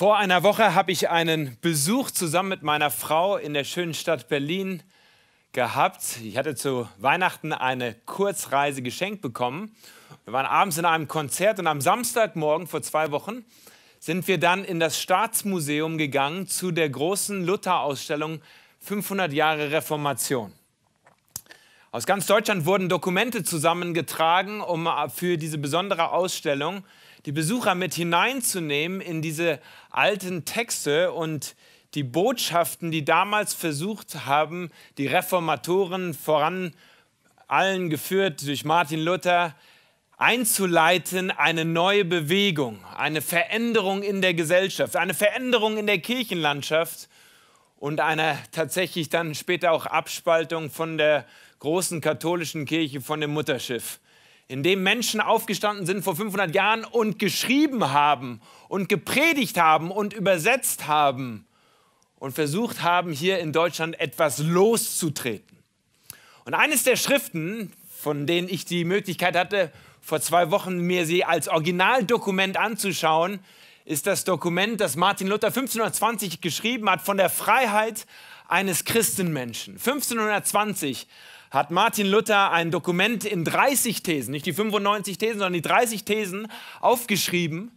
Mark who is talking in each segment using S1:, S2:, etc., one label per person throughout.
S1: Vor einer Woche habe ich einen Besuch zusammen mit meiner Frau in der schönen Stadt Berlin gehabt. Ich hatte zu Weihnachten eine Kurzreise geschenkt bekommen. Wir waren abends in einem Konzert und am Samstagmorgen vor zwei Wochen sind wir dann in das Staatsmuseum gegangen zu der großen Luther-Ausstellung 500 Jahre Reformation. Aus ganz Deutschland wurden Dokumente zusammengetragen, um äh, für diese besondere Ausstellung die Besucher mit hineinzunehmen in diese alten Texte und die Botschaften, die damals versucht haben, die Reformatoren voran allen geführt durch Martin Luther, einzuleiten, eine neue Bewegung, eine Veränderung in der Gesellschaft, eine Veränderung in der Kirchenlandschaft und eine tatsächlich dann später auch Abspaltung von der großen katholischen Kirche, von dem Mutterschiff in dem Menschen aufgestanden sind vor 500 Jahren und geschrieben haben und gepredigt haben und übersetzt haben und versucht haben, hier in Deutschland etwas loszutreten. Und eines der Schriften, von denen ich die Möglichkeit hatte, vor zwei Wochen mir sie als Originaldokument anzuschauen, ist das Dokument, das Martin Luther 1520 geschrieben hat, von der Freiheit eines Christenmenschen. 1520 hat Martin Luther ein Dokument in 30 Thesen, nicht die 95 Thesen, sondern die 30 Thesen aufgeschrieben,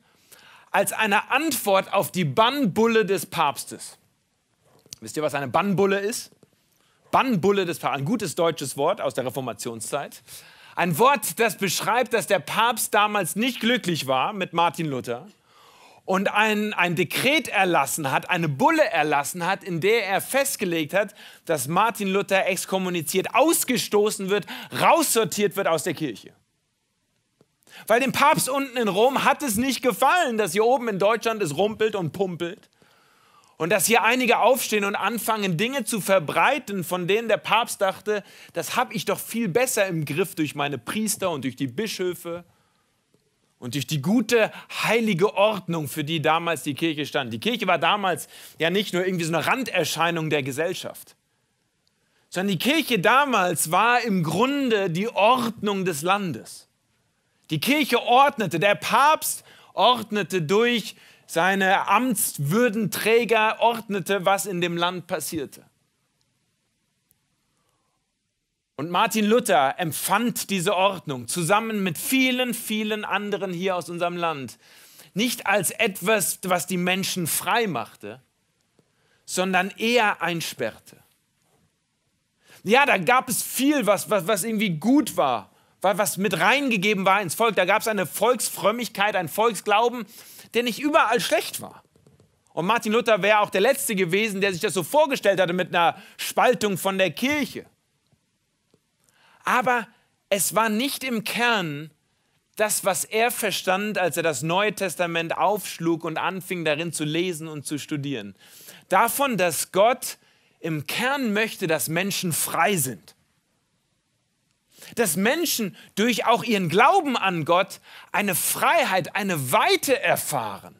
S1: als eine Antwort auf die Bannbulle des Papstes. Wisst ihr, was eine Bannbulle ist? Bannbulle des Papstes, ein gutes deutsches Wort aus der Reformationszeit. Ein Wort, das beschreibt, dass der Papst damals nicht glücklich war mit Martin Luther und ein, ein Dekret erlassen hat, eine Bulle erlassen hat, in der er festgelegt hat, dass Martin Luther exkommuniziert, ausgestoßen wird, raussortiert wird aus der Kirche. Weil dem Papst unten in Rom hat es nicht gefallen, dass hier oben in Deutschland es rumpelt und pumpelt. Und dass hier einige aufstehen und anfangen, Dinge zu verbreiten, von denen der Papst dachte, das habe ich doch viel besser im Griff durch meine Priester und durch die Bischöfe und durch die gute, heilige Ordnung, für die damals die Kirche stand. Die Kirche war damals ja nicht nur irgendwie so eine Randerscheinung der Gesellschaft, sondern die Kirche damals war im Grunde die Ordnung des Landes. Die Kirche ordnete, der Papst ordnete durch seine Amtswürdenträger, ordnete, was in dem Land passierte. Und Martin Luther empfand diese Ordnung zusammen mit vielen, vielen anderen hier aus unserem Land nicht als etwas, was die Menschen frei machte, sondern eher einsperrte. Ja, da gab es viel, was, was, was irgendwie gut war, was mit reingegeben war ins Volk. Da gab es eine Volksfrömmigkeit, einen Volksglauben, der nicht überall schlecht war. Und Martin Luther wäre auch der Letzte gewesen, der sich das so vorgestellt hatte mit einer Spaltung von der Kirche. Aber es war nicht im Kern das, was er verstand, als er das Neue Testament aufschlug und anfing darin zu lesen und zu studieren. Davon, dass Gott im Kern möchte, dass Menschen frei sind. Dass Menschen durch auch ihren Glauben an Gott eine Freiheit, eine Weite erfahren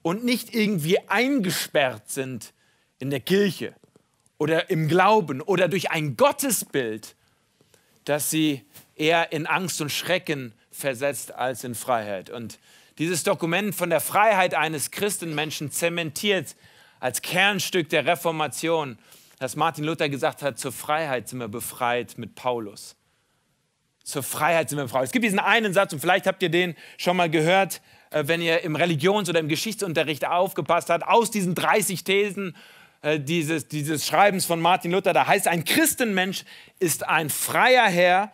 S1: und nicht irgendwie eingesperrt sind in der Kirche oder im Glauben oder durch ein Gottesbild, dass sie eher in Angst und Schrecken versetzt als in Freiheit. Und dieses Dokument von der Freiheit eines Christenmenschen zementiert als Kernstück der Reformation, dass Martin Luther gesagt hat, zur Freiheit sind wir befreit mit Paulus. Zur Freiheit sind wir befreit. Es gibt diesen einen Satz und vielleicht habt ihr den schon mal gehört, äh, wenn ihr im Religions- oder im Geschichtsunterricht aufgepasst habt, aus diesen 30 Thesen äh, dieses, dieses Schreibens von Martin Luther, da heißt, ein Christenmensch ist ein freier Herr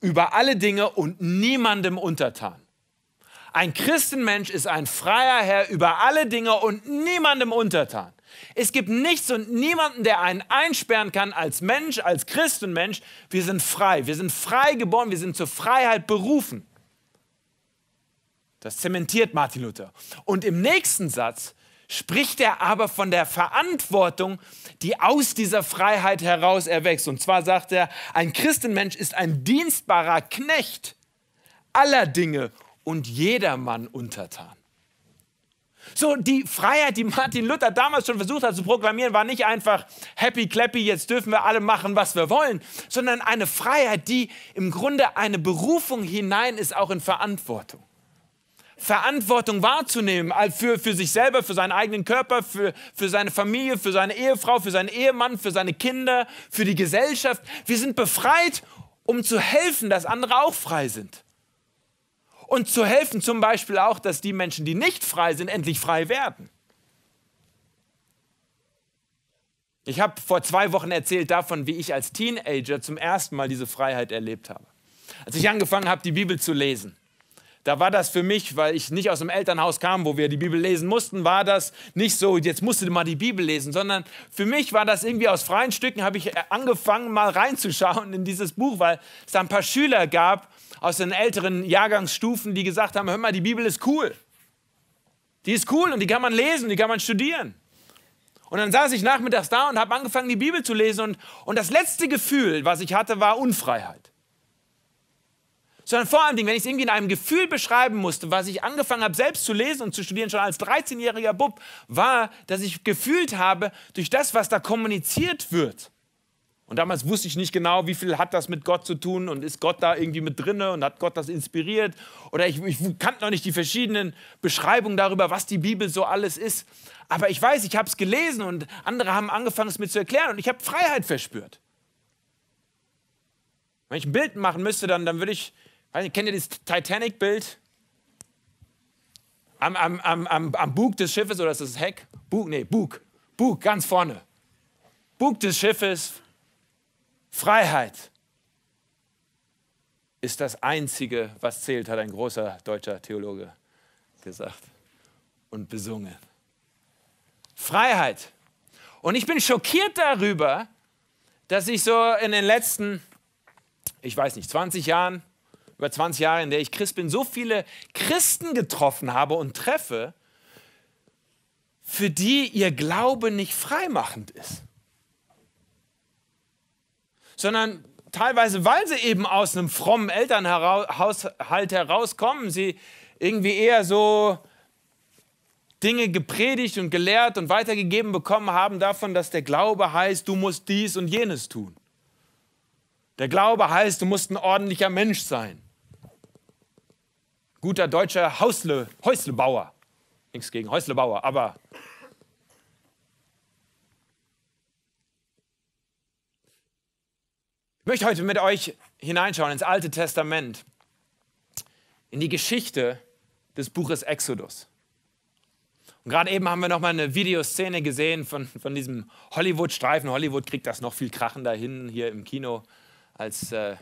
S1: über alle Dinge und niemandem untertan. Ein Christenmensch ist ein freier Herr über alle Dinge und niemandem untertan. Es gibt nichts und niemanden, der einen einsperren kann als Mensch, als Christenmensch. Wir sind frei. Wir sind frei geboren. Wir sind zur Freiheit berufen. Das zementiert Martin Luther. Und im nächsten Satz spricht er aber von der Verantwortung, die aus dieser Freiheit heraus erwächst. Und zwar sagt er, ein Christenmensch ist ein dienstbarer Knecht aller Dinge und jedermann untertan. So, die Freiheit, die Martin Luther damals schon versucht hat zu proklamieren, war nicht einfach happy clappy, jetzt dürfen wir alle machen, was wir wollen, sondern eine Freiheit, die im Grunde eine Berufung hinein ist, auch in Verantwortung. Verantwortung wahrzunehmen für, für sich selber, für seinen eigenen Körper, für, für seine Familie, für seine Ehefrau, für seinen Ehemann, für seine Kinder, für die Gesellschaft. Wir sind befreit, um zu helfen, dass andere auch frei sind. Und zu helfen zum Beispiel auch, dass die Menschen, die nicht frei sind, endlich frei werden. Ich habe vor zwei Wochen erzählt davon, wie ich als Teenager zum ersten Mal diese Freiheit erlebt habe. Als ich angefangen habe, die Bibel zu lesen. Da war das für mich, weil ich nicht aus dem Elternhaus kam, wo wir die Bibel lesen mussten, war das nicht so, jetzt musst du mal die Bibel lesen, sondern für mich war das irgendwie aus freien Stücken, habe ich äh, angefangen, mal reinzuschauen in dieses Buch, weil es da ein paar Schüler gab aus den älteren Jahrgangsstufen, die gesagt haben, hör mal, die Bibel ist cool. Die ist cool und die kann man lesen, die kann man studieren. Und dann saß ich nachmittags da und habe angefangen, die Bibel zu lesen. Und, und das letzte Gefühl, was ich hatte, war Unfreiheit sondern vor allem, wenn ich es irgendwie in einem Gefühl beschreiben musste, was ich angefangen habe, selbst zu lesen und zu studieren, schon als 13-jähriger Bub, war, dass ich gefühlt habe, durch das, was da kommuniziert wird. Und damals wusste ich nicht genau, wie viel hat das mit Gott zu tun und ist Gott da irgendwie mit drinne und hat Gott das inspiriert? Oder ich, ich kannte noch nicht die verschiedenen Beschreibungen darüber, was die Bibel so alles ist. Aber ich weiß, ich habe es gelesen und andere haben angefangen, es mir zu erklären und ich habe Freiheit verspürt. Wenn ich ein Bild machen müsste, dann, dann würde ich Kennt ihr das Titanic-Bild? Am, am, am, am, Bug des Schiffes, oder ist das Heck? Bug, nee, Bug. Bug, ganz vorne. Bug des Schiffes, Freiheit ist das Einzige, was zählt, hat ein großer deutscher Theologe gesagt und besungen. Freiheit. Und ich bin schockiert darüber, dass ich so in den letzten, ich weiß nicht, 20 Jahren, über 20 Jahre, in der ich Christ bin, so viele Christen getroffen habe und treffe, für die ihr Glaube nicht freimachend ist. Sondern teilweise, weil sie eben aus einem frommen Elternhaushalt herauskommen, sie irgendwie eher so Dinge gepredigt und gelehrt und weitergegeben bekommen haben davon, dass der Glaube heißt, du musst dies und jenes tun. Der Glaube heißt, du musst ein ordentlicher Mensch sein guter deutscher Hausle, Häuslebauer. Nichts gegen Häuslebauer, aber ich möchte heute mit euch hineinschauen ins Alte Testament, in die Geschichte des Buches Exodus. Und gerade eben haben wir noch mal eine Videoszene gesehen von, von diesem Hollywood-Streifen. Hollywood kriegt das noch viel krachender hin hier im Kino als äh,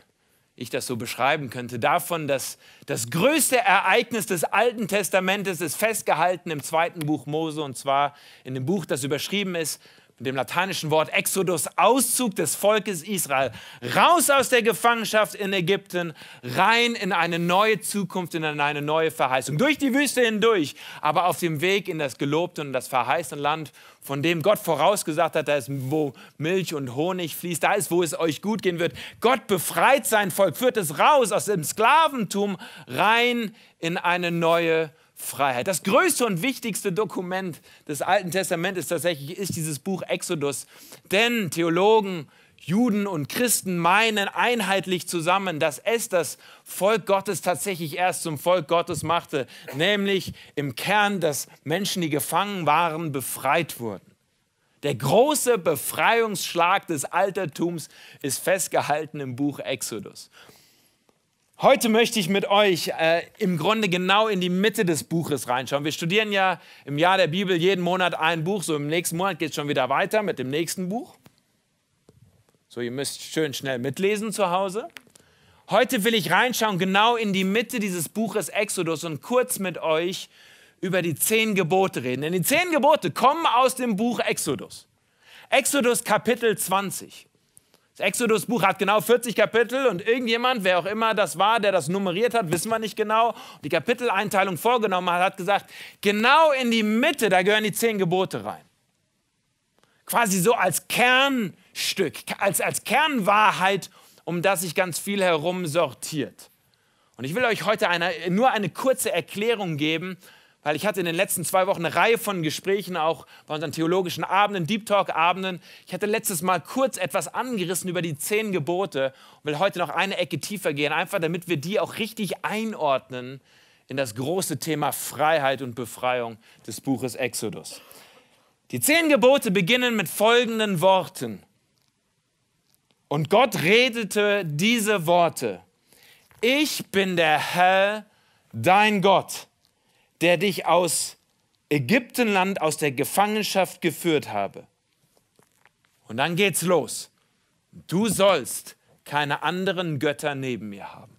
S1: ich das so beschreiben könnte, davon, dass das größte Ereignis des Alten Testamentes ist festgehalten im zweiten Buch Mose und zwar in dem Buch, das überschrieben ist in dem lateinischen Wort Exodus, Auszug des Volkes Israel, raus aus der Gefangenschaft in Ägypten, rein in eine neue Zukunft, in eine neue Verheißung, durch die Wüste hindurch, aber auf dem Weg in das gelobte und das verheißene Land, von dem Gott vorausgesagt hat, da ist, wo Milch und Honig fließt, da ist, wo es euch gut gehen wird. Gott befreit sein Volk, führt es raus aus dem Sklaventum, rein in eine neue Freiheit. Das größte und wichtigste Dokument des Alten Testaments tatsächlich ist dieses Buch Exodus. Denn Theologen, Juden und Christen meinen einheitlich zusammen, dass es das Volk Gottes tatsächlich erst zum Volk Gottes machte, nämlich im Kern, dass Menschen, die gefangen waren, befreit wurden. Der große Befreiungsschlag des Altertums ist festgehalten im Buch Exodus. Heute möchte ich mit euch äh, im Grunde genau in die Mitte des Buches reinschauen. Wir studieren ja im Jahr der Bibel jeden Monat ein Buch. So im nächsten Monat geht es schon wieder weiter mit dem nächsten Buch. So, ihr müsst schön schnell mitlesen zu Hause. Heute will ich reinschauen genau in die Mitte dieses Buches Exodus und kurz mit euch über die zehn Gebote reden. Denn die zehn Gebote kommen aus dem Buch Exodus. Exodus Kapitel 20. Das Exodus-Buch hat genau 40 Kapitel und irgendjemand, wer auch immer das war, der das nummeriert hat, wissen wir nicht genau, die Kapiteleinteilung vorgenommen hat, hat gesagt, genau in die Mitte, da gehören die zehn Gebote rein. Quasi so als Kernstück, als, als Kernwahrheit, um das sich ganz viel herum sortiert. Und ich will euch heute eine, nur eine kurze Erklärung geben, weil ich hatte in den letzten zwei Wochen eine Reihe von Gesprächen, auch bei unseren theologischen Abenden, Deep Talk-Abenden. Ich hatte letztes Mal kurz etwas angerissen über die zehn Gebote und will heute noch eine Ecke tiefer gehen, einfach damit wir die auch richtig einordnen in das große Thema Freiheit und Befreiung des Buches Exodus. Die zehn Gebote beginnen mit folgenden Worten. Und Gott redete diese Worte. Ich bin der Herr, dein Gott der dich aus Ägyptenland, aus der Gefangenschaft geführt habe. Und dann geht's los. Du sollst keine anderen Götter neben mir haben.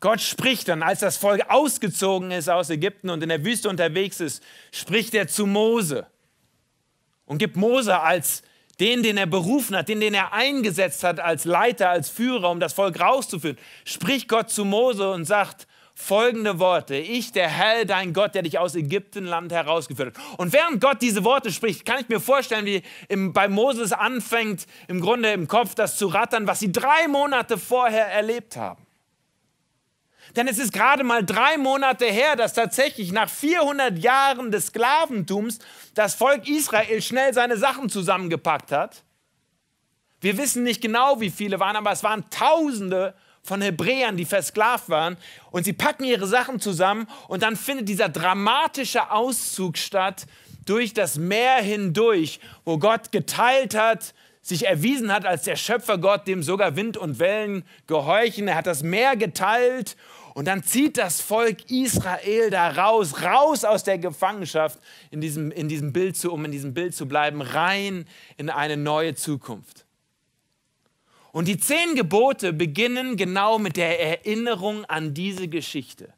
S1: Gott spricht dann, als das Volk ausgezogen ist aus Ägypten und in der Wüste unterwegs ist, spricht er zu Mose und gibt Mose als den, den er berufen hat, den, den er eingesetzt hat als Leiter, als Führer, um das Volk rauszuführen, spricht Gott zu Mose und sagt, folgende Worte. Ich, der Herr, dein Gott, der dich aus Ägyptenland herausgeführt hat. Und während Gott diese Worte spricht, kann ich mir vorstellen, wie im, bei Moses anfängt, im Grunde im Kopf das zu rattern, was sie drei Monate vorher erlebt haben. Denn es ist gerade mal drei Monate her, dass tatsächlich nach 400 Jahren des Sklaventums das Volk Israel schnell seine Sachen zusammengepackt hat. Wir wissen nicht genau, wie viele waren, aber es waren Tausende von Hebräern, die versklavt waren. Und sie packen ihre Sachen zusammen und dann findet dieser dramatische Auszug statt durch das Meer hindurch, wo Gott geteilt hat, sich erwiesen hat als der Schöpfergott, dem sogar Wind und Wellen gehorchen. Er hat das Meer geteilt und dann zieht das Volk Israel da raus, raus aus der Gefangenschaft, in diesem, in diesem Bild zu, um in diesem Bild zu bleiben, rein in eine neue Zukunft. Und die zehn Gebote beginnen genau mit der Erinnerung an diese Geschichte.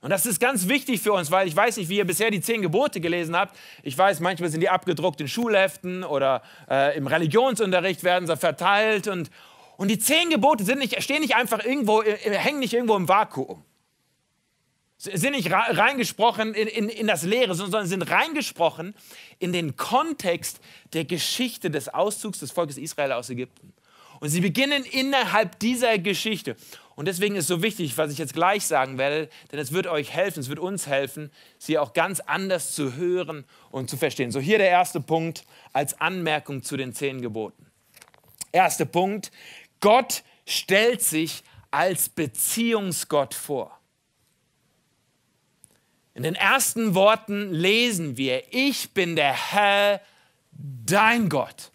S1: Und das ist ganz wichtig für uns, weil ich weiß nicht, wie ihr bisher die zehn Gebote gelesen habt. Ich weiß, manchmal sind die abgedruckt in Schulheften oder äh, im Religionsunterricht werden sie verteilt. Und, und die zehn Gebote sind nicht, stehen nicht einfach irgendwo, äh, äh, hängen nicht irgendwo im Vakuum. Sind nicht reingesprochen in, in, in das Leere, sondern sind reingesprochen in den Kontext der Geschichte des Auszugs des Volkes Israel aus Ägypten. Und sie beginnen innerhalb dieser Geschichte. Und deswegen ist so wichtig, was ich jetzt gleich sagen werde, denn es wird euch helfen, es wird uns helfen, sie auch ganz anders zu hören und zu verstehen. So hier der erste Punkt als Anmerkung zu den zehn Geboten. Erster Punkt, Gott stellt sich als Beziehungsgott vor. In den ersten Worten lesen wir, ich bin der Herr, dein Gott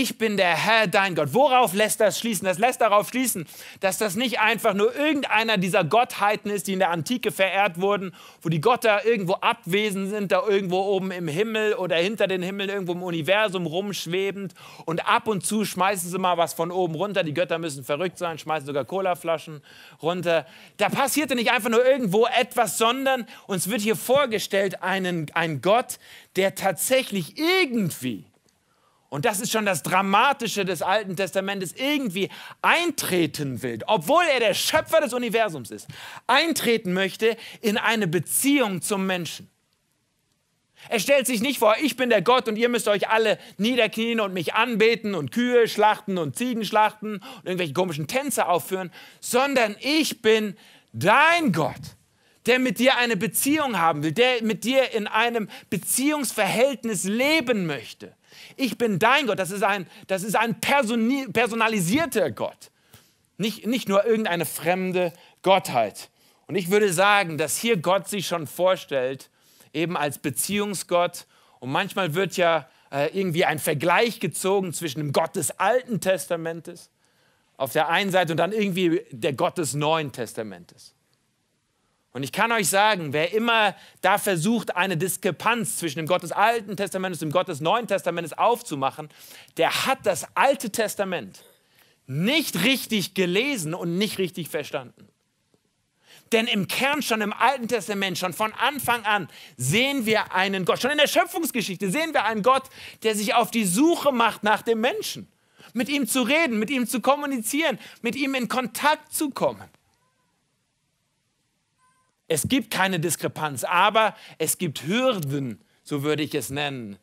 S1: ich bin der Herr, dein Gott. Worauf lässt das schließen? Das lässt darauf schließen, dass das nicht einfach nur irgendeiner dieser Gottheiten ist, die in der Antike verehrt wurden, wo die Götter irgendwo abwesend sind, da irgendwo oben im Himmel oder hinter den Himmel irgendwo im Universum rumschwebend und ab und zu schmeißen sie mal was von oben runter. Die Götter müssen verrückt sein, schmeißen sogar Colaflaschen runter. Da passierte nicht einfach nur irgendwo etwas, sondern uns wird hier vorgestellt einen, ein Gott, der tatsächlich irgendwie und das ist schon das Dramatische des Alten Testamentes, irgendwie eintreten will, obwohl er der Schöpfer des Universums ist, eintreten möchte in eine Beziehung zum Menschen. Er stellt sich nicht vor, ich bin der Gott und ihr müsst euch alle niederknien und mich anbeten und Kühe schlachten und Ziegen schlachten und irgendwelche komischen Tänze aufführen, sondern ich bin dein Gott der mit dir eine Beziehung haben will, der mit dir in einem Beziehungsverhältnis leben möchte. Ich bin dein Gott. Das ist ein, das ist ein personalisierter Gott. Nicht, nicht nur irgendeine fremde Gottheit. Und ich würde sagen, dass hier Gott sich schon vorstellt, eben als Beziehungsgott. Und manchmal wird ja äh, irgendwie ein Vergleich gezogen zwischen dem Gott des Alten Testamentes auf der einen Seite und dann irgendwie der Gott des Neuen Testamentes. Und ich kann euch sagen, wer immer da versucht, eine Diskrepanz zwischen dem Gott des Alten Testaments und dem Gott des Neuen Testaments aufzumachen, der hat das Alte Testament nicht richtig gelesen und nicht richtig verstanden. Denn im Kern schon im Alten Testament, schon von Anfang an, sehen wir einen Gott, schon in der Schöpfungsgeschichte sehen wir einen Gott, der sich auf die Suche macht nach dem Menschen, mit ihm zu reden, mit ihm zu kommunizieren, mit ihm in Kontakt zu kommen. Es gibt keine Diskrepanz, aber es gibt Hürden, so würde ich es nennen,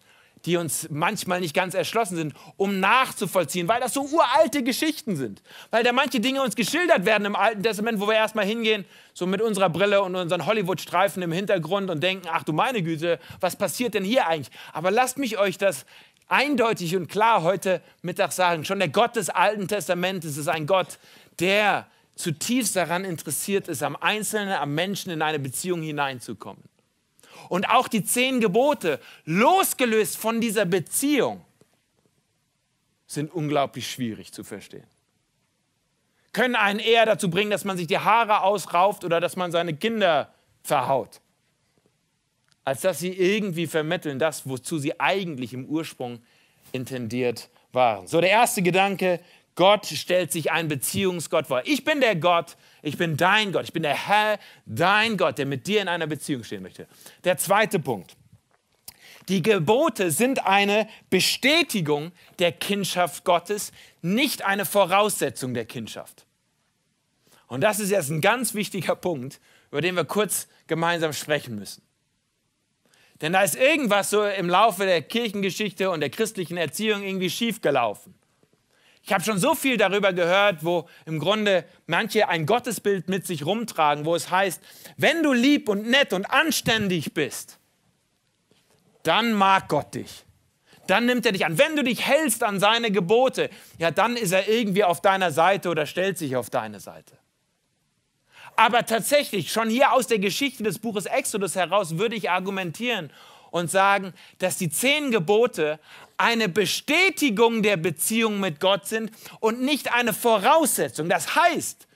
S1: die uns manchmal nicht ganz erschlossen sind, um nachzuvollziehen, weil das so uralte Geschichten sind. Weil da manche Dinge uns geschildert werden im Alten Testament, wo wir erstmal hingehen, so mit unserer Brille und unseren Hollywood-Streifen im Hintergrund und denken, ach du meine Güte, was passiert denn hier eigentlich? Aber lasst mich euch das eindeutig und klar heute Mittag sagen. Schon der Gott des Alten Testamentes ist ein Gott, der zutiefst daran interessiert ist, am Einzelnen, am Menschen in eine Beziehung hineinzukommen. Und auch die zehn Gebote, losgelöst von dieser Beziehung, sind unglaublich schwierig zu verstehen. Können einen eher dazu bringen, dass man sich die Haare ausrauft oder dass man seine Kinder verhaut, als dass sie irgendwie vermitteln das, wozu sie eigentlich im Ursprung intendiert waren. So der erste Gedanke, Gott stellt sich ein Beziehungsgott vor. Ich bin der Gott, ich bin dein Gott, ich bin der Herr, dein Gott, der mit dir in einer Beziehung stehen möchte. Der zweite Punkt. Die Gebote sind eine Bestätigung der Kindschaft Gottes, nicht eine Voraussetzung der Kindschaft. Und das ist jetzt ein ganz wichtiger Punkt, über den wir kurz gemeinsam sprechen müssen. Denn da ist irgendwas so im Laufe der Kirchengeschichte und der christlichen Erziehung irgendwie schiefgelaufen. Ich habe schon so viel darüber gehört, wo im Grunde manche ein Gottesbild mit sich rumtragen, wo es heißt, wenn du lieb und nett und anständig bist, dann mag Gott dich. Dann nimmt er dich an. Wenn du dich hältst an seine Gebote, ja, dann ist er irgendwie auf deiner Seite oder stellt sich auf deine Seite. Aber tatsächlich, schon hier aus der Geschichte des Buches Exodus heraus würde ich argumentieren und sagen, dass die zehn Gebote eine Bestätigung der Beziehung mit Gott sind und nicht eine Voraussetzung. Das heißt,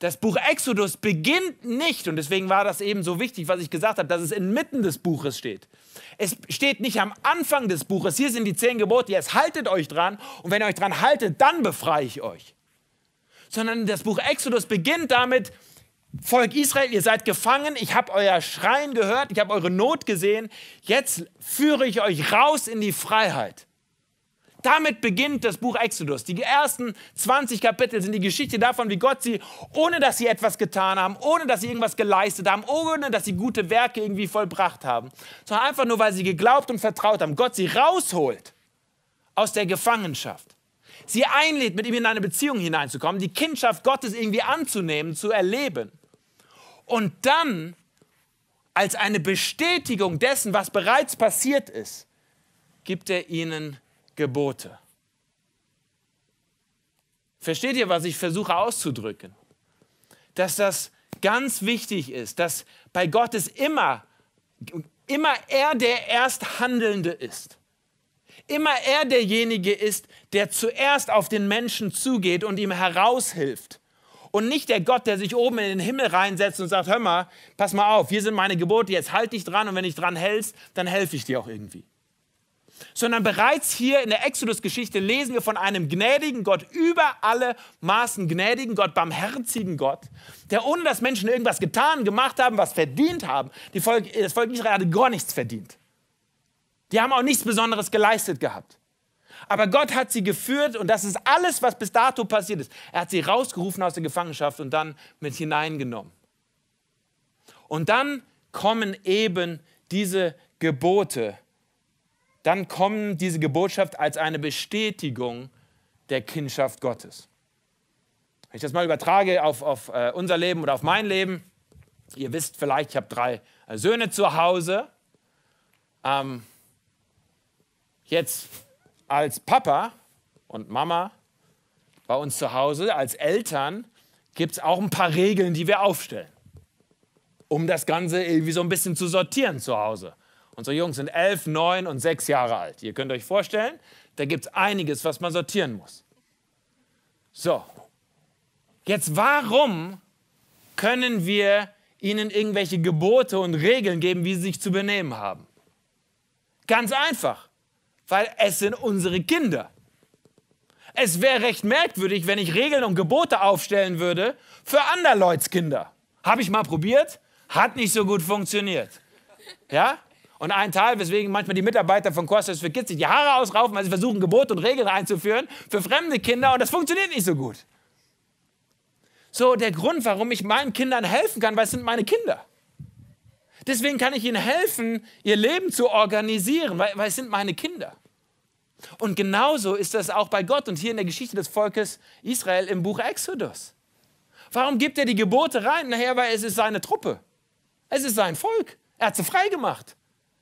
S1: das Buch Exodus beginnt nicht, und deswegen war das eben so wichtig, was ich gesagt habe, dass es inmitten des Buches steht. Es steht nicht am Anfang des Buches, hier sind die zehn Gebote, jetzt haltet euch dran und wenn ihr euch dran haltet, dann befreie ich euch. Sondern das Buch Exodus beginnt damit, Volk Israel, ihr seid gefangen, ich habe euer Schreien gehört, ich habe eure Not gesehen, jetzt führe ich euch raus in die Freiheit. Damit beginnt das Buch Exodus. Die ersten 20 Kapitel sind die Geschichte davon, wie Gott sie, ohne dass sie etwas getan haben, ohne dass sie irgendwas geleistet haben, ohne dass sie gute Werke irgendwie vollbracht haben, sondern einfach nur, weil sie geglaubt und vertraut haben, Gott sie rausholt aus der Gefangenschaft. Sie einlädt, mit ihm in eine Beziehung hineinzukommen, die Kindschaft Gottes irgendwie anzunehmen, zu erleben und dann als eine Bestätigung dessen, was bereits passiert ist, gibt er ihnen Gebote. Versteht ihr, was ich versuche auszudrücken? Dass das ganz wichtig ist, dass bei Gott es immer, immer er der Ersthandelnde ist. Immer er derjenige ist, der zuerst auf den Menschen zugeht und ihm heraushilft. Und nicht der Gott, der sich oben in den Himmel reinsetzt und sagt, hör mal, pass mal auf, hier sind meine Gebote, jetzt halt dich dran und wenn dich dran hältst, dann helfe ich dir auch irgendwie. Sondern bereits hier in der Exodus-Geschichte lesen wir von einem gnädigen Gott, über alle Maßen gnädigen Gott, barmherzigen Gott, der ohne dass Menschen irgendwas getan, gemacht haben, was verdient haben, die Volk, das Volk Israel hatte gar nichts verdient. Die haben auch nichts Besonderes geleistet gehabt. Aber Gott hat sie geführt und das ist alles, was bis dato passiert ist. Er hat sie rausgerufen aus der Gefangenschaft und dann mit hineingenommen. Und dann kommen eben diese Gebote. Dann kommen diese Gebotschaft als eine Bestätigung der Kindschaft Gottes. Wenn ich das mal übertrage auf, auf äh, unser Leben oder auf mein Leben, ihr wisst vielleicht, ich habe drei äh, Söhne zu Hause. Ähm, jetzt als Papa und Mama bei uns zu Hause, als Eltern, gibt es auch ein paar Regeln, die wir aufstellen, um das Ganze irgendwie so ein bisschen zu sortieren zu Hause. Unsere Jungs sind elf, neun und sechs Jahre alt. Ihr könnt euch vorstellen, da gibt es einiges, was man sortieren muss. So, jetzt warum können wir ihnen irgendwelche Gebote und Regeln geben, wie sie sich zu benehmen haben? Ganz einfach weil es sind unsere Kinder. Es wäre recht merkwürdig, wenn ich Regeln und Gebote aufstellen würde für andere Leuts Kinder. Habe ich mal probiert, hat nicht so gut funktioniert. Ja? Und ein Teil, weswegen manchmal die Mitarbeiter von Costas für Kids sich die Haare ausraufen, weil sie versuchen, Gebote und Regeln einzuführen für fremde Kinder und das funktioniert nicht so gut. So, der Grund, warum ich meinen Kindern helfen kann, weil es sind meine Kinder. Deswegen kann ich ihnen helfen, ihr Leben zu organisieren, weil, weil es sind meine Kinder. Und genauso ist das auch bei Gott und hier in der Geschichte des Volkes Israel im Buch Exodus. Warum gibt er die Gebote rein? Naja, weil es ist seine Truppe. Es ist sein Volk. Er hat sie freigemacht.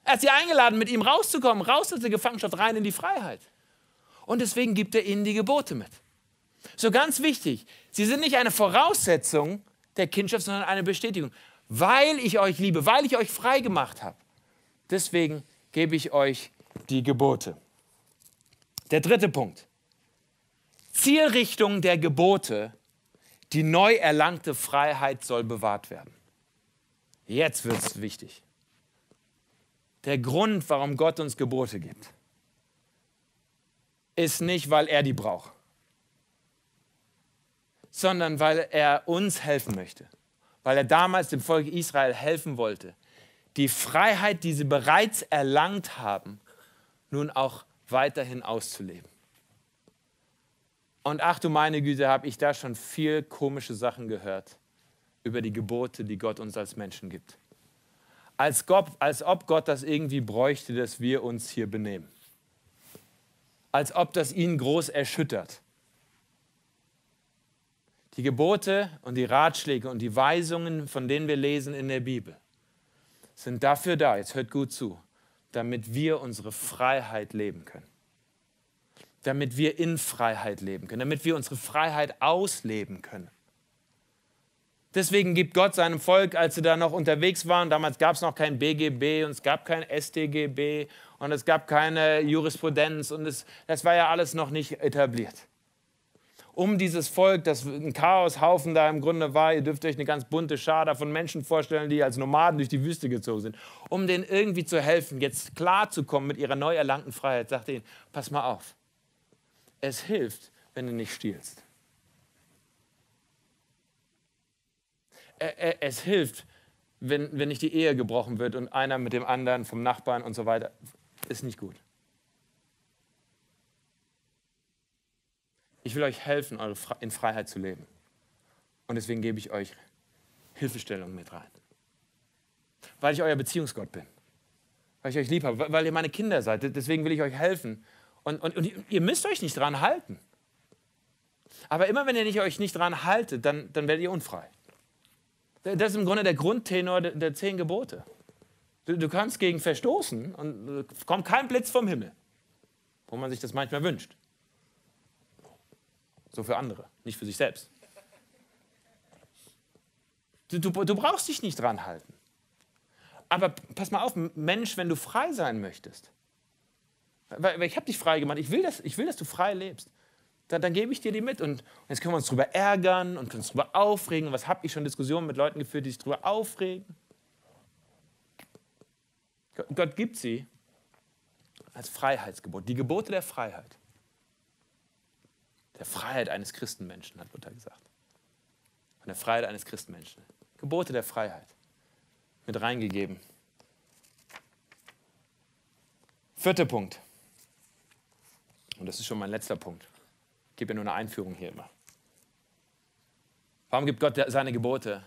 S1: Er hat sie eingeladen, mit ihm rauszukommen, raus aus der Gefangenschaft, rein in die Freiheit. Und deswegen gibt er ihnen die Gebote mit. So ganz wichtig, sie sind nicht eine Voraussetzung der Kindschaft, sondern eine Bestätigung. Weil ich euch liebe, weil ich euch freigemacht habe, deswegen gebe ich euch die Gebote. Der dritte Punkt. Zielrichtung der Gebote, die neu erlangte Freiheit soll bewahrt werden. Jetzt wird es wichtig. Der Grund, warum Gott uns Gebote gibt, ist nicht, weil er die braucht, sondern weil er uns helfen möchte, weil er damals dem Volk Israel helfen wollte, die Freiheit, die sie bereits erlangt haben, nun auch weiterhin auszuleben. Und ach du meine Güte, habe ich da schon viel komische Sachen gehört über die Gebote, die Gott uns als Menschen gibt. Als, Gott, als ob Gott das irgendwie bräuchte, dass wir uns hier benehmen. Als ob das ihn groß erschüttert. Die Gebote und die Ratschläge und die Weisungen, von denen wir lesen in der Bibel, sind dafür da, jetzt hört gut zu, damit wir unsere Freiheit leben können. Damit wir in Freiheit leben können, damit wir unsere Freiheit ausleben können. Deswegen gibt Gott seinem Volk, als sie da noch unterwegs waren, damals gab es noch kein BGB und es gab kein STGB und es gab keine Jurisprudenz und es, das war ja alles noch nicht etabliert um dieses Volk, das ein Chaoshaufen da im Grunde war. Ihr dürft euch eine ganz bunte Schar von Menschen vorstellen, die als Nomaden durch die Wüste gezogen sind. Um denen irgendwie zu helfen, jetzt klarzukommen mit ihrer neu erlangten Freiheit, sagt er ihnen, pass mal auf. Es hilft, wenn du nicht stiehlst. Es hilft, wenn, wenn nicht die Ehe gebrochen wird und einer mit dem anderen vom Nachbarn und so weiter. Ist nicht gut. Ich will euch helfen, in Freiheit zu leben. Und deswegen gebe ich euch Hilfestellung mit rein. Weil ich euer Beziehungsgott bin. Weil ich euch lieb habe. Weil ihr meine Kinder seid. Deswegen will ich euch helfen. Und, und, und ihr müsst euch nicht dran halten. Aber immer wenn ihr nicht, euch nicht dran haltet, dann, dann werdet ihr unfrei. Das ist im Grunde der Grundtenor der, der zehn Gebote. Du, du kannst gegen verstoßen und äh, kommt kein Blitz vom Himmel, wo man sich das manchmal wünscht. So für andere, nicht für sich selbst. Du, du, du brauchst dich nicht dran halten. Aber pass mal auf, Mensch, wenn du frei sein möchtest, weil, ich habe dich frei gemacht, ich will, das, ich will, dass du frei lebst, dann, dann gebe ich dir die mit. Und jetzt können wir uns darüber ärgern und können uns darüber aufregen. Was habe ich schon Diskussionen mit Leuten geführt, die sich darüber aufregen? Gott gibt sie als Freiheitsgebot, die Gebote der Freiheit der Freiheit eines Christenmenschen, hat Luther gesagt. Von der Freiheit eines Christenmenschen. Gebote der Freiheit mit reingegeben. Vierter Punkt. Und das ist schon mein letzter Punkt. Ich gebe ja nur eine Einführung hier immer. Warum gibt Gott seine Gebote?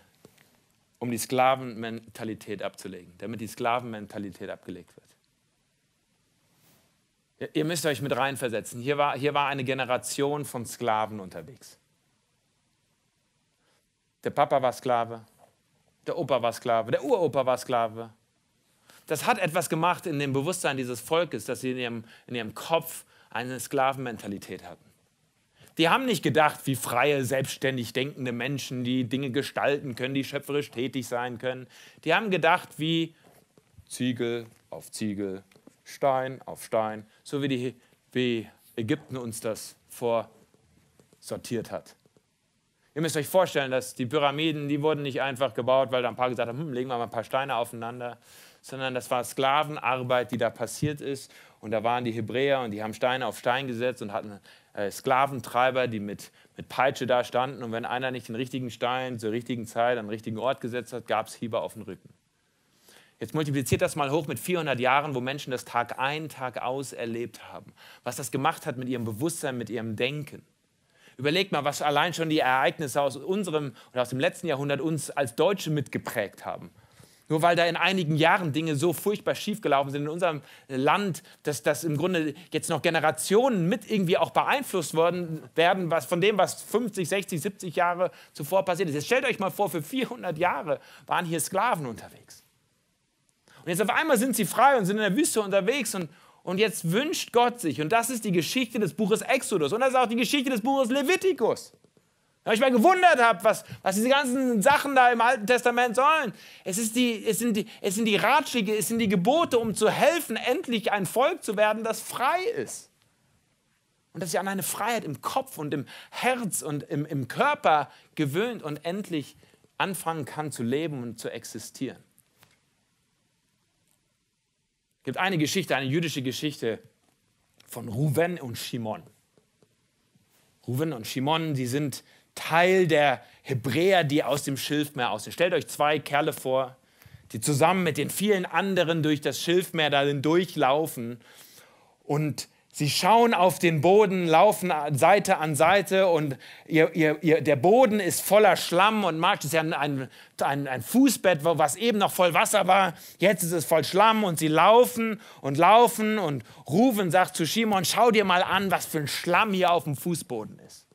S1: Um die Sklavenmentalität abzulegen, damit die Sklavenmentalität abgelegt wird. Ihr müsst euch mit reinversetzen. Hier war, hier war eine Generation von Sklaven unterwegs. Der Papa war Sklave, der Opa war Sklave, der Uropa war Sklave. Das hat etwas gemacht in dem Bewusstsein dieses Volkes, dass sie in ihrem, in ihrem Kopf eine Sklavenmentalität hatten. Die haben nicht gedacht wie freie, selbstständig denkende Menschen, die Dinge gestalten können, die schöpferisch tätig sein können. Die haben gedacht wie Ziegel auf Ziegel Stein auf Stein, so wie, die, wie Ägypten uns das vorsortiert hat. Ihr müsst euch vorstellen, dass die Pyramiden, die wurden nicht einfach gebaut, weil da ein paar gesagt haben, hm, legen wir mal ein paar Steine aufeinander, sondern das war Sklavenarbeit, die da passiert ist. Und da waren die Hebräer und die haben Steine auf Stein gesetzt und hatten äh, Sklaventreiber, die mit, mit Peitsche da standen. Und wenn einer nicht den richtigen Stein zur richtigen Zeit an den richtigen Ort gesetzt hat, gab es Hiebe auf den Rücken. Jetzt multipliziert das mal hoch mit 400 Jahren, wo Menschen das Tag ein, Tag aus erlebt haben. Was das gemacht hat mit ihrem Bewusstsein, mit ihrem Denken. Überlegt mal, was allein schon die Ereignisse aus unserem oder aus dem letzten Jahrhundert uns als Deutsche mitgeprägt haben. Nur weil da in einigen Jahren Dinge so furchtbar schiefgelaufen sind in unserem Land, dass das im Grunde jetzt noch Generationen mit irgendwie auch beeinflusst worden werden, was von dem, was 50, 60, 70 Jahre zuvor passiert ist. Jetzt stellt euch mal vor, für 400 Jahre waren hier Sklaven unterwegs. Und jetzt auf einmal sind sie frei und sind in der Wüste unterwegs und, und jetzt wünscht Gott sich, und das ist die Geschichte des Buches Exodus und das ist auch die Geschichte des Buches Levitikus. Wenn ich mal gewundert habe, was, was diese ganzen Sachen da im Alten Testament sollen. Es, ist die, es, sind die, es sind die Ratschläge, es sind die Gebote, um zu helfen, endlich ein Volk zu werden, das frei ist. Und das sich an eine Freiheit im Kopf und im Herz und im, im Körper gewöhnt und endlich anfangen kann zu leben und zu existieren. Es gibt eine Geschichte, eine jüdische Geschichte von Ruven und Shimon. Ruven und Shimon, die sind Teil der Hebräer, die aus dem Schilfmeer aussehen. Stellt euch zwei Kerle vor, die zusammen mit den vielen anderen durch das Schilfmeer darin durchlaufen und Sie schauen auf den Boden, laufen Seite an Seite und ihr, ihr, ihr, der Boden ist voller Schlamm und Marsch Das ist ja ein, ein, ein Fußbett, was eben noch voll Wasser war. Jetzt ist es voll Schlamm und sie laufen und laufen und Rufen sagt zu Shimon, schau dir mal an, was für ein Schlamm hier auf dem Fußboden ist.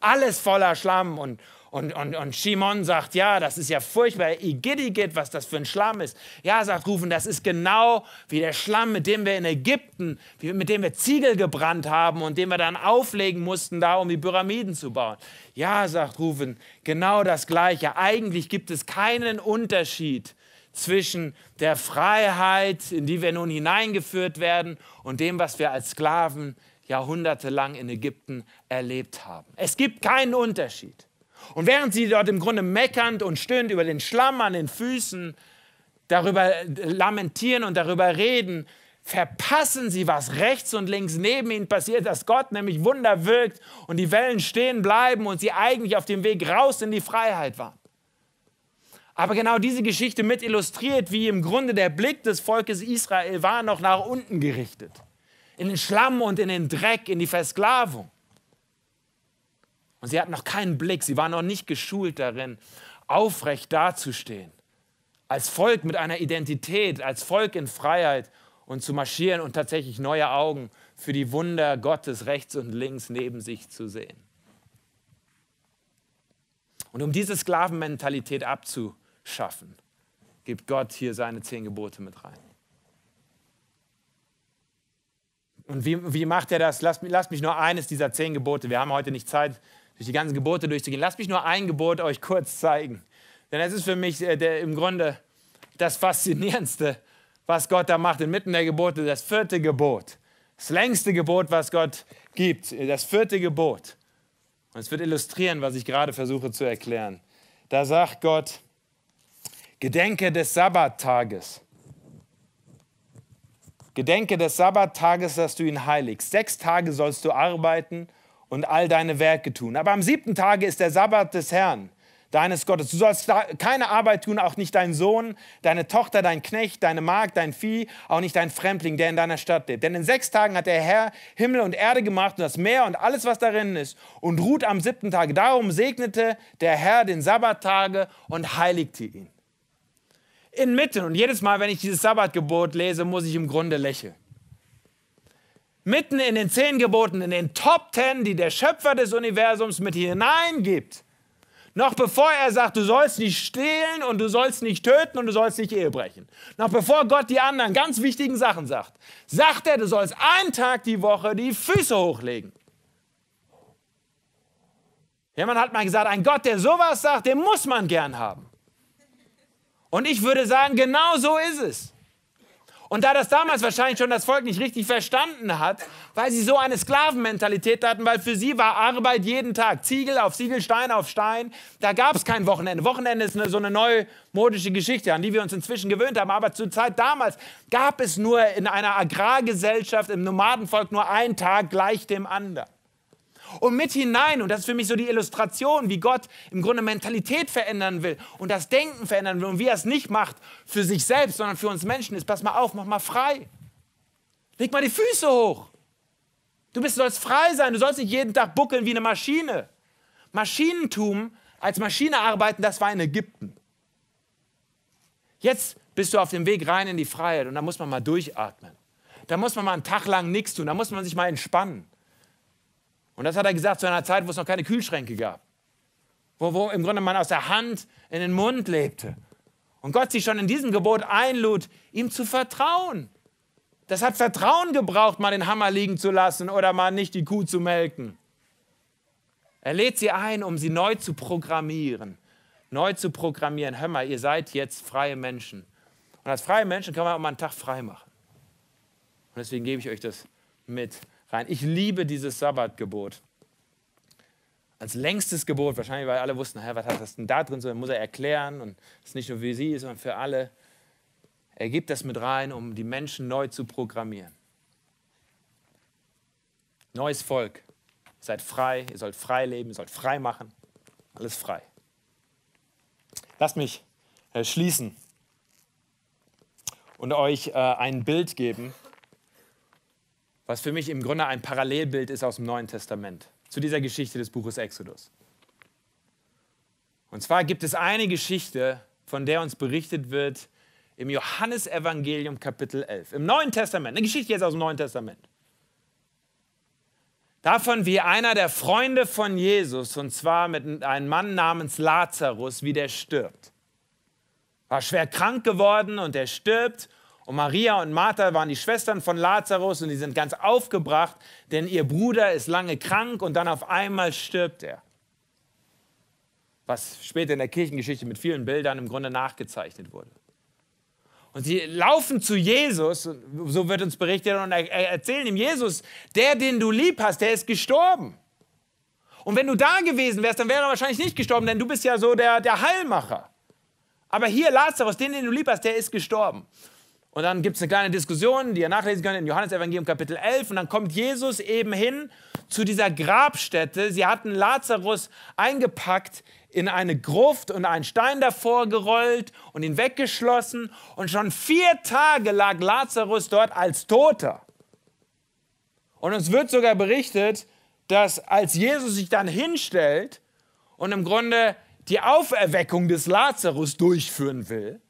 S1: Alles voller Schlamm und, und, und, und Shimon sagt, ja, das ist ja furchtbar, Igittigit, was das für ein Schlamm ist. Ja, sagt Rufen, das ist genau wie der Schlamm, mit dem wir in Ägypten, mit dem wir Ziegel gebrannt haben und den wir dann auflegen mussten, da um die Pyramiden zu bauen. Ja, sagt Rufen, genau das Gleiche. Eigentlich gibt es keinen Unterschied zwischen der Freiheit, in die wir nun hineingeführt werden, und dem, was wir als Sklaven jahrhundertelang in Ägypten erlebt haben. Es gibt keinen Unterschied. Und während sie dort im Grunde meckernd und stöhnend über den Schlamm an den Füßen darüber äh, lamentieren und darüber reden, verpassen sie, was rechts und links neben ihnen passiert, dass Gott nämlich Wunder wirkt und die Wellen stehen bleiben und sie eigentlich auf dem Weg raus in die Freiheit waren. Aber genau diese Geschichte mit illustriert, wie im Grunde der Blick des Volkes Israel war noch nach unten gerichtet. In den Schlamm und in den Dreck, in die Versklavung. Und sie hatten noch keinen Blick, sie waren noch nicht geschult darin, aufrecht dazustehen. Als Volk mit einer Identität, als Volk in Freiheit und zu marschieren und tatsächlich neue Augen für die Wunder Gottes rechts und links neben sich zu sehen. Und um diese Sklavenmentalität abzuschaffen, gibt Gott hier seine zehn Gebote mit rein. Und wie, wie macht er das? Lass, lasst mich nur eines dieser zehn Gebote, wir haben heute nicht Zeit, durch die ganzen Gebote durchzugehen. Lasst mich nur ein Gebot euch kurz zeigen. Denn es ist für mich äh, der, im Grunde das Faszinierendste, was Gott da macht inmitten der Gebote. Das vierte Gebot. Das längste Gebot, was Gott gibt. Das vierte Gebot. Und es wird illustrieren, was ich gerade versuche zu erklären. Da sagt Gott, Gedenke des Sabbattages. Gedenke des Sabbattages, dass du ihn heiligst. Sechs Tage sollst du arbeiten und all deine Werke tun. Aber am siebten Tage ist der Sabbat des Herrn, deines Gottes. Du sollst keine Arbeit tun, auch nicht dein Sohn, deine Tochter, dein Knecht, deine Magd, dein Vieh, auch nicht dein Fremdling, der in deiner Stadt lebt. Denn in sechs Tagen hat der Herr Himmel und Erde gemacht und das Meer und alles, was darin ist, und ruht am siebten Tage. Darum segnete der Herr den Sabbattage und heiligte ihn. Inmitten, und jedes Mal, wenn ich dieses Sabbatgebot lese, muss ich im Grunde lächeln mitten in den zehn Geboten, in den Top Ten, die der Schöpfer des Universums mit hineingibt. Noch bevor er sagt, du sollst nicht stehlen und du sollst nicht töten und du sollst nicht Ehe brechen. Noch bevor Gott die anderen ganz wichtigen Sachen sagt, sagt er, du sollst einen Tag die Woche die Füße hochlegen. Jemand hat mal gesagt, ein Gott, der sowas sagt, den muss man gern haben. Und ich würde sagen, genau so ist es. Und da das damals wahrscheinlich schon das Volk nicht richtig verstanden hat, weil sie so eine Sklavenmentalität hatten, weil für sie war Arbeit jeden Tag, Ziegel auf Ziegel, Stein auf Stein, da gab es kein Wochenende. Wochenende ist eine, so eine neue modische Geschichte, an die wir uns inzwischen gewöhnt haben. Aber zur Zeit damals gab es nur in einer Agrargesellschaft, im Nomadenvolk, nur einen Tag gleich dem anderen. Und mit hinein, und das ist für mich so die Illustration, wie Gott im Grunde Mentalität verändern will und das Denken verändern will und wie er es nicht macht für sich selbst, sondern für uns Menschen ist, pass mal auf, mach mal frei. Leg mal die Füße hoch. Du bist, sollst frei sein, du sollst nicht jeden Tag buckeln wie eine Maschine. Maschinentum, als Maschine arbeiten, das war in Ägypten. Jetzt bist du auf dem Weg rein in die Freiheit und da muss man mal durchatmen. Da muss man mal einen Tag lang nichts tun, da muss man sich mal entspannen. Und das hat er gesagt zu einer Zeit, wo es noch keine Kühlschränke gab. Wo, wo im Grunde man aus der Hand in den Mund lebte. Und Gott sich schon in diesem Gebot einlud, ihm zu vertrauen. Das hat Vertrauen gebraucht, mal den Hammer liegen zu lassen oder mal nicht die Kuh zu melken. Er lädt sie ein, um sie neu zu programmieren. Neu zu programmieren. Hör mal, ihr seid jetzt freie Menschen. Und als freie Menschen kann man auch mal einen Tag frei machen. Und deswegen gebe ich euch das mit rein. Ich liebe dieses Sabbatgebot. Als längstes Gebot, wahrscheinlich, weil alle wussten, hey, was hat das denn da drin, So, dann muss er erklären und es ist nicht nur für sie, sondern für alle. Er gibt das mit rein, um die Menschen neu zu programmieren. Neues Volk. Ihr seid frei, ihr sollt frei leben, ihr sollt frei machen. Alles frei. Lasst mich äh, schließen und euch äh, ein Bild geben was für mich im Grunde ein Parallelbild ist aus dem Neuen Testament zu dieser Geschichte des Buches Exodus. Und zwar gibt es eine Geschichte, von der uns berichtet wird im Johannesevangelium Kapitel 11, im Neuen Testament, eine Geschichte jetzt aus dem Neuen Testament. Davon, wie einer der Freunde von Jesus, und zwar mit einem Mann namens Lazarus, wie der stirbt. War schwer krank geworden und er stirbt und Maria und Martha waren die Schwestern von Lazarus und die sind ganz aufgebracht, denn ihr Bruder ist lange krank und dann auf einmal stirbt er. Was später in der Kirchengeschichte mit vielen Bildern im Grunde nachgezeichnet wurde. Und sie laufen zu Jesus, so wird uns berichtet, und erzählen ihm Jesus, der, den du lieb hast, der ist gestorben. Und wenn du da gewesen wärst, dann wäre er wahrscheinlich nicht gestorben, denn du bist ja so der, der Heilmacher. Aber hier, Lazarus, den, den du lieb hast, der ist gestorben. Und dann gibt es eine kleine Diskussion, die ihr nachlesen könnt in Johannes Evangelium Kapitel 11. Und dann kommt Jesus eben hin zu dieser Grabstätte. Sie hatten Lazarus eingepackt in eine Gruft und einen Stein davor gerollt und ihn weggeschlossen. Und schon vier Tage lag Lazarus dort als Toter. Und uns wird sogar berichtet, dass als Jesus sich dann hinstellt und im Grunde die Auferweckung des Lazarus durchführen will,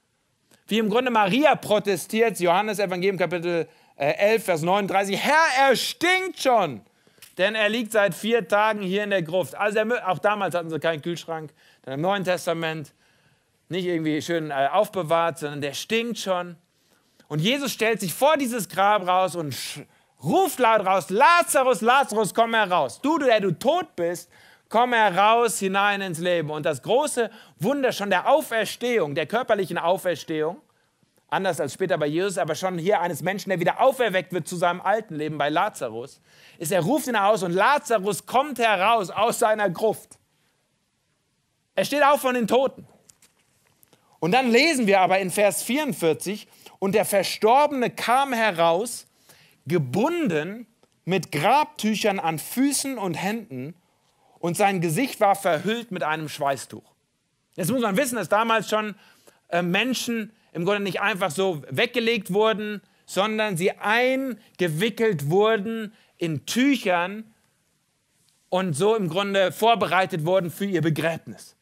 S1: wie im Grunde Maria protestiert, Johannes Evangelium Kapitel 11, äh, Vers 39, Herr, er stinkt schon, denn er liegt seit vier Tagen hier in der Gruft. Also er, auch damals hatten sie keinen Kühlschrank, dann im Neuen Testament, nicht irgendwie schön äh, aufbewahrt, sondern der stinkt schon. Und Jesus stellt sich vor dieses Grab raus und ruft laut raus, Lazarus, Lazarus, komm heraus. Du, der du tot bist, Komm heraus hinein ins Leben. Und das große Wunder schon der Auferstehung, der körperlichen Auferstehung, anders als später bei Jesus, aber schon hier eines Menschen, der wieder auferweckt wird zu seinem alten Leben bei Lazarus, ist, er ruft ihn aus und Lazarus kommt heraus aus seiner Gruft. Er steht auf von den Toten. Und dann lesen wir aber in Vers 44, und der Verstorbene kam heraus, gebunden mit Grabtüchern an Füßen und Händen, und sein Gesicht war verhüllt mit einem Schweißtuch. Jetzt muss man wissen, dass damals schon äh, Menschen im Grunde nicht einfach so weggelegt wurden, sondern sie eingewickelt wurden in Tüchern und so im Grunde vorbereitet wurden für ihr Begräbnis.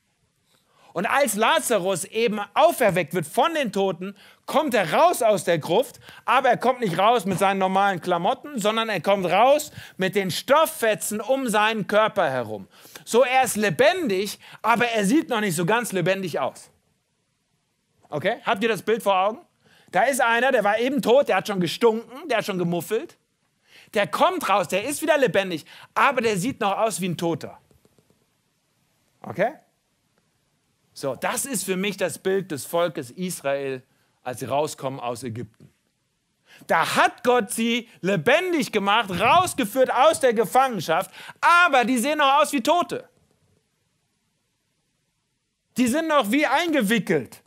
S1: Und als Lazarus eben auferweckt wird von den Toten, kommt er raus aus der Gruft, aber er kommt nicht raus mit seinen normalen Klamotten, sondern er kommt raus mit den Stofffetzen um seinen Körper herum. So er ist lebendig, aber er sieht noch nicht so ganz lebendig aus. Okay? Habt ihr das Bild vor Augen? Da ist einer, der war eben tot, der hat schon gestunken, der hat schon gemuffelt. Der kommt raus, der ist wieder lebendig, aber der sieht noch aus wie ein Toter. Okay? So, das ist für mich das Bild des Volkes Israel, als sie rauskommen aus Ägypten. Da hat Gott sie lebendig gemacht, rausgeführt aus der Gefangenschaft, aber die sehen noch aus wie Tote. Die sind noch wie eingewickelt.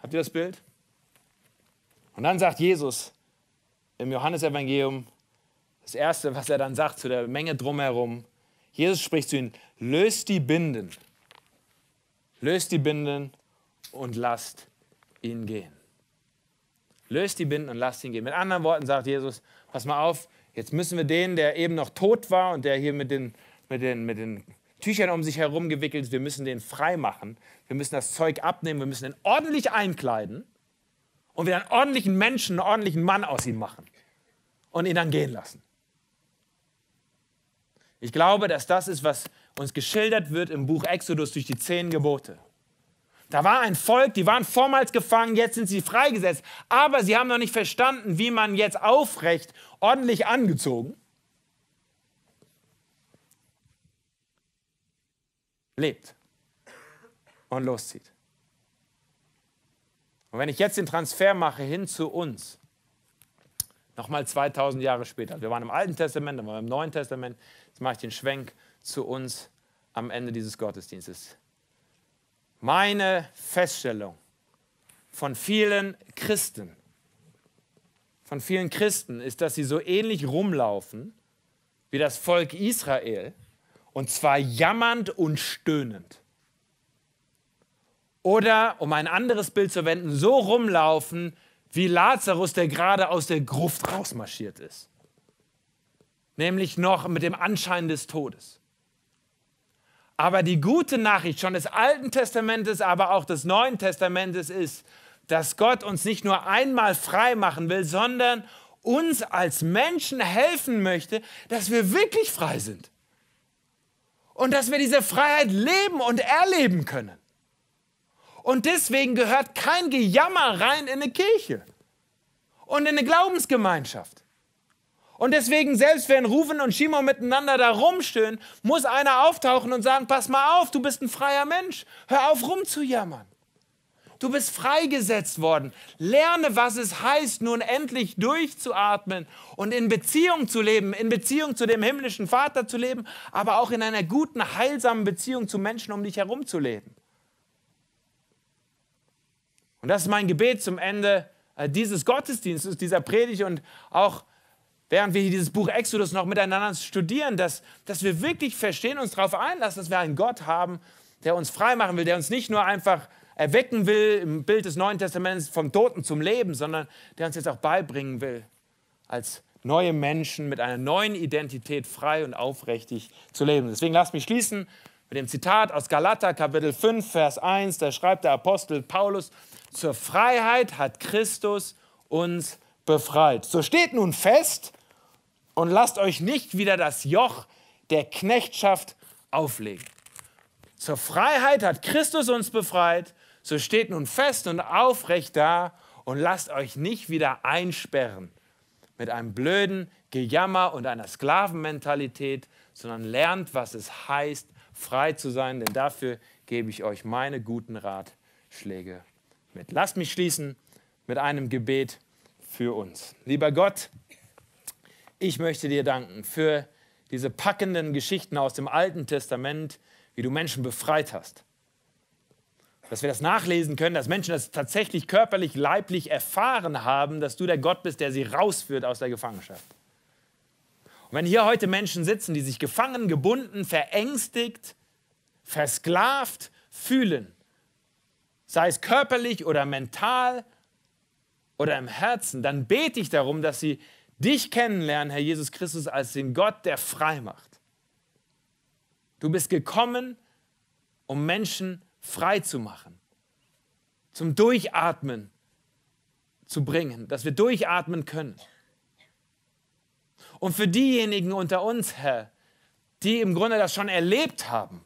S1: Habt ihr das Bild? Und dann sagt Jesus im Johannesevangelium, das Erste, was er dann sagt zu der Menge drumherum, Jesus spricht zu ihnen, löst die Binden, löst die Binden und lasst ihn gehen. Löst die Binden und lasst ihn gehen. Mit anderen Worten sagt Jesus, pass mal auf, jetzt müssen wir den, der eben noch tot war und der hier mit den, mit den, mit den Tüchern um sich herum gewickelt ist, wir müssen den frei Wir müssen das Zeug abnehmen, wir müssen ihn ordentlich einkleiden und wieder einen ordentlichen Menschen, einen ordentlichen Mann aus ihm machen und ihn dann gehen lassen. Ich glaube, dass das ist, was, uns geschildert wird im Buch Exodus durch die zehn Gebote. Da war ein Volk, die waren vormals gefangen, jetzt sind sie freigesetzt, aber sie haben noch nicht verstanden, wie man jetzt aufrecht, ordentlich angezogen lebt und loszieht. Und wenn ich jetzt den Transfer mache hin zu uns, nochmal 2000 Jahre später, wir waren im Alten Testament, dann waren wir im Neuen Testament, jetzt mache ich den Schwenk zu uns am Ende dieses Gottesdienstes. Meine Feststellung von vielen Christen, von vielen Christen ist, dass sie so ähnlich rumlaufen wie das Volk Israel und zwar jammernd und stöhnend. Oder, um ein anderes Bild zu wenden, so rumlaufen wie Lazarus, der gerade aus der Gruft rausmarschiert ist. Nämlich noch mit dem Anschein des Todes. Aber die gute Nachricht schon des Alten Testamentes, aber auch des Neuen Testamentes ist, dass Gott uns nicht nur einmal frei machen will, sondern uns als Menschen helfen möchte, dass wir wirklich frei sind. Und dass wir diese Freiheit leben und erleben können. Und deswegen gehört kein Gejammer rein in eine Kirche und in eine Glaubensgemeinschaft. Und deswegen, selbst wenn Rufen und Shimon miteinander da rumstöhnen, muss einer auftauchen und sagen, pass mal auf, du bist ein freier Mensch. Hör auf rumzujammern. Du bist freigesetzt worden. Lerne, was es heißt, nun endlich durchzuatmen und in Beziehung zu leben, in Beziehung zu dem himmlischen Vater zu leben, aber auch in einer guten, heilsamen Beziehung zu Menschen um dich herum zu leben. Und das ist mein Gebet zum Ende äh, dieses Gottesdienstes, dieser Predigt und auch während wir dieses Buch Exodus noch miteinander studieren, dass, dass wir wirklich verstehen, uns darauf einlassen, dass wir einen Gott haben, der uns frei machen will, der uns nicht nur einfach erwecken will im Bild des Neuen Testaments vom Toten zum Leben, sondern der uns jetzt auch beibringen will, als neue Menschen mit einer neuen Identität frei und aufrichtig zu leben. Deswegen lasst mich schließen mit dem Zitat aus Galater Kapitel 5, Vers 1. Da schreibt der Apostel Paulus, zur Freiheit hat Christus uns befreit. So steht nun fest, und lasst euch nicht wieder das Joch der Knechtschaft auflegen. Zur Freiheit hat Christus uns befreit, so steht nun fest und aufrecht da und lasst euch nicht wieder einsperren mit einem blöden Gejammer und einer Sklavenmentalität, sondern lernt, was es heißt, frei zu sein, denn dafür gebe ich euch meine guten Ratschläge mit. Lasst mich schließen mit einem Gebet für uns. Lieber Gott, ich möchte dir danken für diese packenden Geschichten aus dem Alten Testament, wie du Menschen befreit hast. Dass wir das nachlesen können, dass Menschen das tatsächlich körperlich, leiblich erfahren haben, dass du der Gott bist, der sie rausführt aus der Gefangenschaft. Und wenn hier heute Menschen sitzen, die sich gefangen, gebunden, verängstigt, versklavt fühlen, sei es körperlich oder mental oder im Herzen, dann bete ich darum, dass sie dich kennenlernen, Herr Jesus Christus, als den Gott, der frei macht. Du bist gekommen, um Menschen frei zu machen, zum Durchatmen zu bringen, dass wir durchatmen können. Und für diejenigen unter uns, Herr, die im Grunde das schon erlebt haben,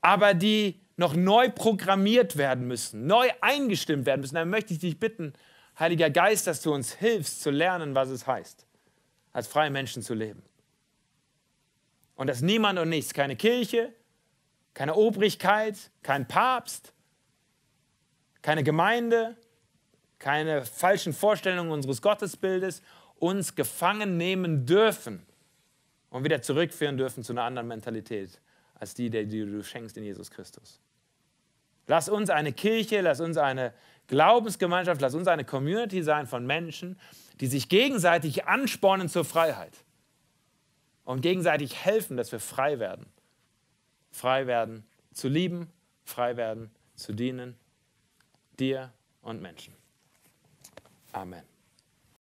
S1: aber die noch neu programmiert werden müssen, neu eingestimmt werden müssen, dann möchte ich dich bitten, Heiliger Geist, dass du uns hilfst zu lernen, was es heißt, als freie Menschen zu leben. Und dass niemand und nichts, keine Kirche, keine Obrigkeit, kein Papst, keine Gemeinde, keine falschen Vorstellungen unseres Gottesbildes uns gefangen nehmen dürfen und wieder zurückführen dürfen zu einer anderen Mentalität als die, die du schenkst in Jesus Christus. Lass uns eine Kirche, lass uns eine Glaubensgemeinschaft, lass uns eine Community sein von Menschen, die sich gegenseitig anspornen zur Freiheit und gegenseitig helfen, dass wir frei werden. Frei werden zu lieben, frei werden zu dienen, dir und Menschen. Amen.